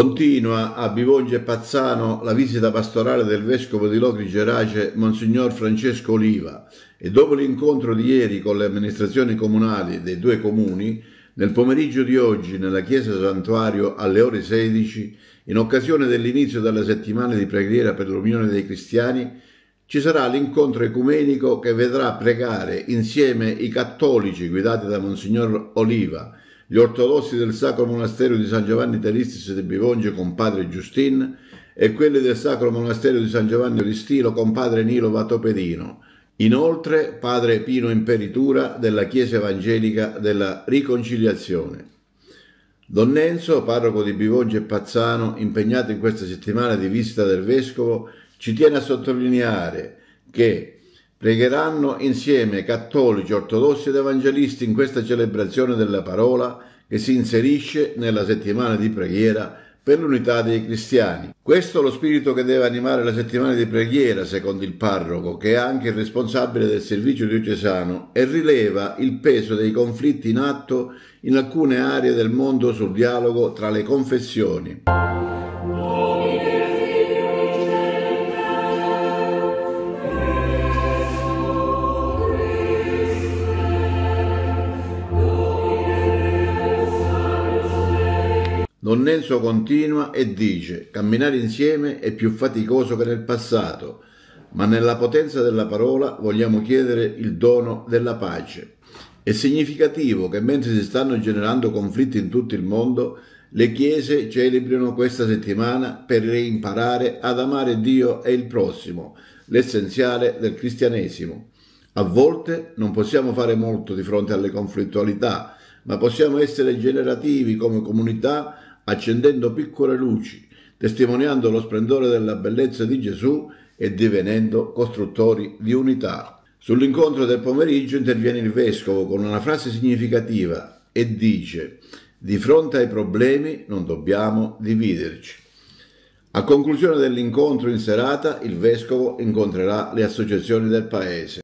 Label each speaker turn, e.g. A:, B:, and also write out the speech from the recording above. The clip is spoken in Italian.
A: Continua a Bivonge Pazzano la visita pastorale del vescovo di Locri Gerace, Monsignor Francesco Oliva, e dopo l'incontro di ieri con le amministrazioni comunali dei due comuni, nel pomeriggio di oggi nella chiesa Santuario alle ore 16, in occasione dell'inizio della settimana di preghiera per l'Unione dei Cristiani, ci sarà l'incontro ecumenico che vedrà pregare insieme i cattolici guidati da Monsignor Oliva gli ortodossi del Sacro Monastero di San Giovanni Teristis di Bivonge con padre Giustin e quelli del Sacro Monastero di San Giovanni di Stilo con padre Nilo Vatopedino. Inoltre padre Pino Imperitura della Chiesa Evangelica della Riconciliazione. Don Enzo, parroco di Bivonge e Pazzano, impegnato in questa settimana di visita del Vescovo, ci tiene a sottolineare che Pregheranno insieme cattolici, ortodossi ed evangelisti in questa celebrazione della parola che si inserisce nella settimana di preghiera per l'unità dei cristiani. Questo è lo spirito che deve animare la settimana di preghiera, secondo il parroco, che è anche il responsabile del servizio diocesano e rileva il peso dei conflitti in atto in alcune aree del mondo sul dialogo tra le confessioni. Don continua e dice camminare insieme è più faticoso che nel passato, ma nella potenza della parola vogliamo chiedere il dono della pace. È significativo che mentre si stanno generando conflitti in tutto il mondo, le chiese celebrino questa settimana per reimparare ad amare Dio e il prossimo, l'essenziale del cristianesimo. A volte non possiamo fare molto di fronte alle conflittualità, ma possiamo essere generativi come comunità accendendo piccole luci, testimoniando lo splendore della bellezza di Gesù e divenendo costruttori di unità. Sull'incontro del pomeriggio interviene il vescovo con una frase significativa e dice di fronte ai problemi non dobbiamo dividerci. A conclusione dell'incontro in serata il vescovo incontrerà le associazioni del paese.